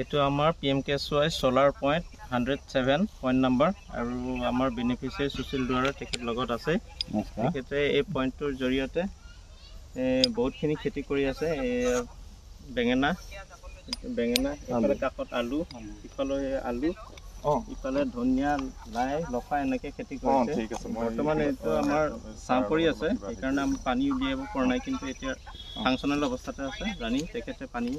এইটো আমাৰ P M K Y solar point hundred seven point number আৰু আমাৰ বেনিফিচিয়াৰী সুশীল দুৱাৰা তেখেত লগত আছে তেখেতে এই পইণ্টটোৰ জৰিয়তে বহুতখিনি খেতি কৰি আছে বেঙেনা বেঙেনা এইফালে কাষত আলু ইফালে আলু ইফালে ধনিয়া লাই লফা এনেকৈ খেতি কৰিছে বৰ্তমান এইটো আমাৰ চাহ পৰি আছে সেইকাৰণে আমি পানী উলিয়াব পৰা নাই কিন্তু এতিয়া ফাংচনেল অৱস্থাতে আছে জানি তেখেতে পানী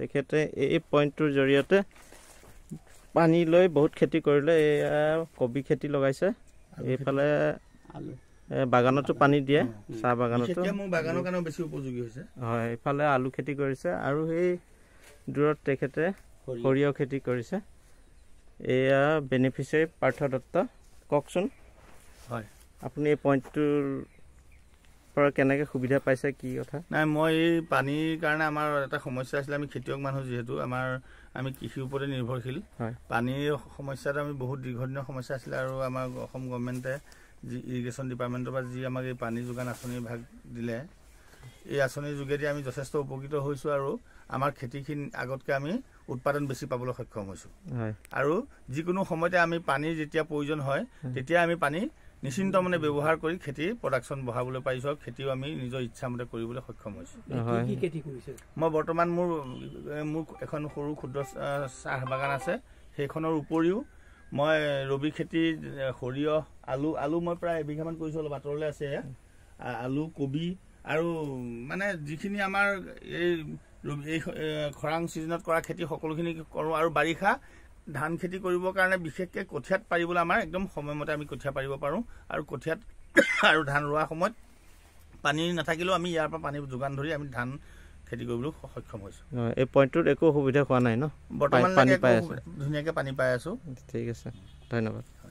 তেখেতে এই পইণ্টটোৰ জৰিয়তে পানী লৈ বহুত খেতি কৰিলে এয়া কবি খেতি লগাইছে এইফালে বাগানতো পানী দিয়ে চাহ বাগানতো হয় এইফালে আলু খেতি কৰিছে আৰু সেই দূৰত তেখেতে সৰিয়হ খেতি কৰিছে এয়া বেনিফিচিয়াৰী পাৰ্থ দত্ত কওকচোন হয় আপুনি এই পইণ্টটোৰ পৰা কেনেকৈ সুবিধা পাইছে কি কথা নাই মই এই পানীৰ কাৰণে আমাৰ এটা সমস্যা আছিলে আমি খেতিয়ক মানুহ যিহেতু আমাৰ আমি কৃষিৰ ওপৰতে নিৰ্ভৰশীল পানীৰ সমস্যাটো আমি বহুত দীৰ্ঘদিনীয় সমস্যা আছিলে আৰু আমাৰ অসম গভৰ্ণমেণ্টে যি ইৰিগেশ্যন ডিপাৰ্টমেণ্টৰ পৰা যি আমাক এই পানী যোগান আঁচনিৰ ভাগ দিলে এই আঁচনিৰ যোগেদি আমি যথেষ্ট উপকৃত হৈছোঁ আৰু আমাৰ খেতিখিনি আগতকৈ আমি উৎপাদন বেছি পাবলৈ সক্ষম হৈছোঁ আৰু যিকোনো সময়তে আমি পানীৰ যেতিয়া প্ৰয়োজন হয় তেতিয়া আমি পানী নিশ্চিন্ত মানে ব্যৱহাৰ কৰি খেতি প্ৰডাকশ্যন বঢ়াবলৈ পাৰিছোঁ আৰু খেতিও আমি নিজৰ ইচ্ছামতে কৰিবলৈ সক্ষম হৈছোঁ মই বৰ্তমান মোৰ মোৰ এখন সৰু ক্ষুদ্ৰ চাহ বাগান আছে সেইখনৰ উপৰিও মই ৰবি খেতি সৰিয়হ আলু আলু মই প্ৰায় এবিঘামান কৰিছোঁ অলপ আঁতৰলৈ আছে আলু কবি আৰু মানে যিখিনি আমাৰ এই এই খৰাং ছিজনত কৰা খেতি সকলোখিনি কৰোঁ আৰু বাৰিষা ধান খেতি কৰিবৰ কাৰণে বিশেষকৈ কঠীয়াত পাৰিবলৈ আমাৰ একদম সময়মতে আমি কঠীয়া পাৰিব পাৰোঁ আৰু কঠীয়াত আৰু ধান ৰোৱাৰ সময়ত পানী নাথাকিলেও আমি ইয়াৰ পৰা পানী যোগান ধৰি আমি ধান খেতি কৰিবলৈ সক্ষম হৈছোঁ এই পইণ্টটোত একো অসুবিধা হোৱা নাই ন বৰ্তমান ধুনীয়াকৈ পানী পাই আছোঁ ঠিক আছে ধন্যবাদ